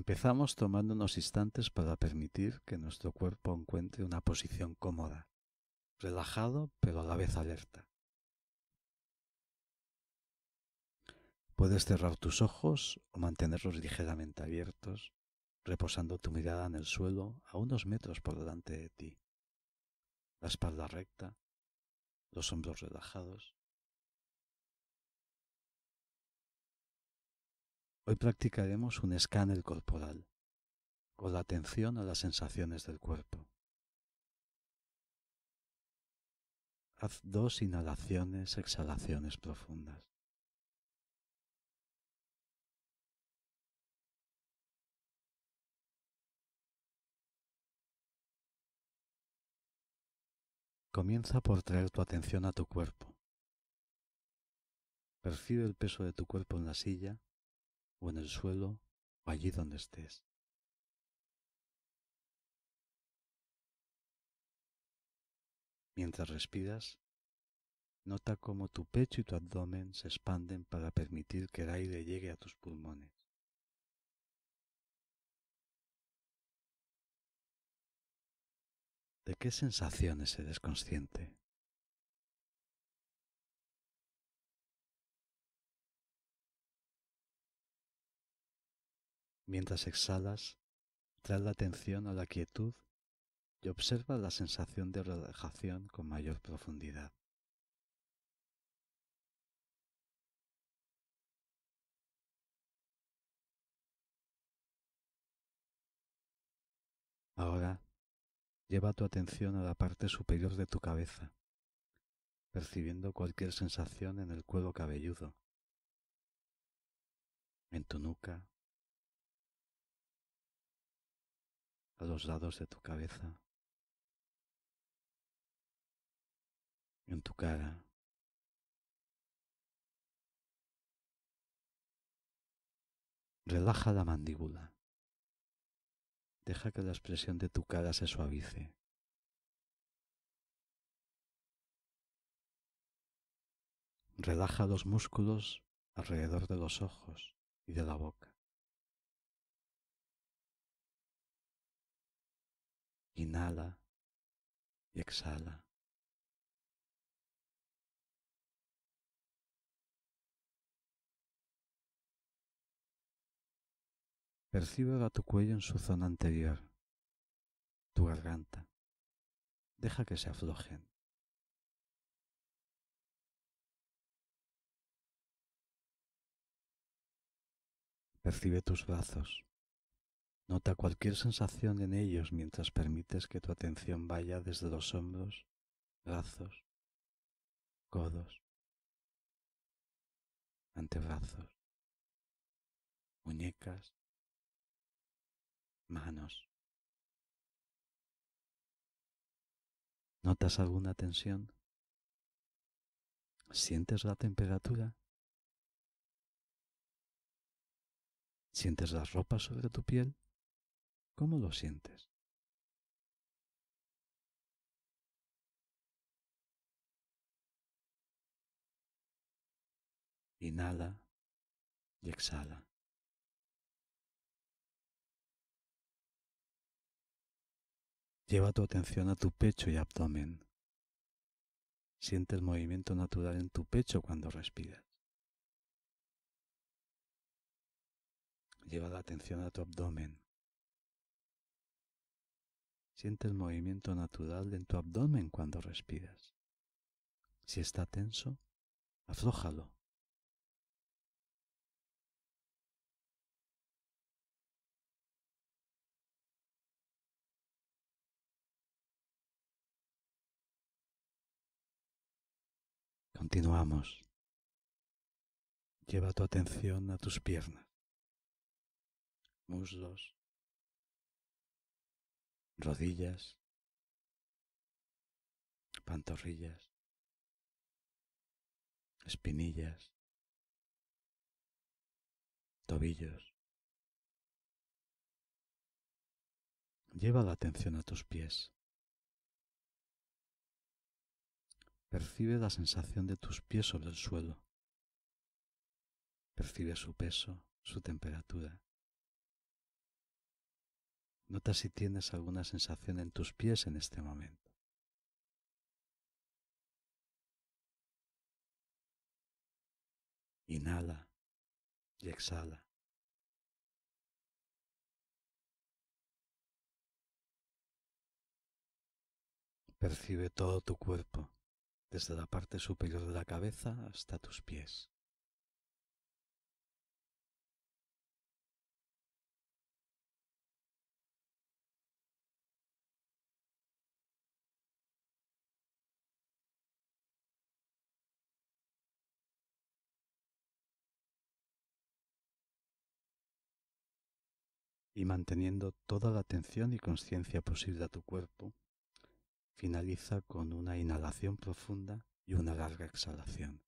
Empezamos tomando unos instantes para permitir que nuestro cuerpo encuentre una posición cómoda, relajado pero a la vez alerta. Puedes cerrar tus ojos o mantenerlos ligeramente abiertos, reposando tu mirada en el suelo a unos metros por delante de ti, la espalda recta, los hombros relajados Hoy practicaremos un escáner corporal, con la atención a las sensaciones del cuerpo. Haz dos inhalaciones, exhalaciones profundas. Comienza por traer tu atención a tu cuerpo. Percibe el peso de tu cuerpo en la silla o en el suelo o allí donde estés. Mientras respiras, nota cómo tu pecho y tu abdomen se expanden para permitir que el aire llegue a tus pulmones. ¿De qué sensaciones eres consciente? Mientras exhalas, trae la atención a la quietud y observa la sensación de relajación con mayor profundidad. Ahora, lleva tu atención a la parte superior de tu cabeza, percibiendo cualquier sensación en el cuero cabelludo, en tu nuca, a los lados de tu cabeza, en tu cara. Relaja la mandíbula. Deja que la expresión de tu cara se suavice. Relaja los músculos alrededor de los ojos y de la boca. Inhala y exhala. Percibe ahora tu cuello en su zona anterior, tu garganta. Deja que se aflojen. Percibe tus brazos, Nota cualquier sensación en ellos mientras permites que tu atención vaya desde los hombros, brazos, codos, antebrazos, muñecas, manos. ¿Notas alguna tensión? ¿Sientes la temperatura? ¿Sientes las ropas sobre tu piel? ¿Cómo lo sientes? Inhala y exhala. Lleva tu atención a tu pecho y abdomen. Siente el movimiento natural en tu pecho cuando respiras. Lleva la atención a tu abdomen. Siente el movimiento natural en tu abdomen cuando respiras. Si está tenso, aflójalo. Continuamos. Lleva tu atención a tus piernas, muslos, rodillas, pantorrillas, espinillas, tobillos. Lleva la atención a tus pies. Percibe la sensación de tus pies sobre el suelo. Percibe su peso, su temperatura. Nota si tienes alguna sensación en tus pies en este momento. Inhala y exhala. Percibe todo tu cuerpo, desde la parte superior de la cabeza hasta tus pies. y manteniendo toda la atención y conciencia posible a tu cuerpo, finaliza con una inhalación profunda y una larga exhalación.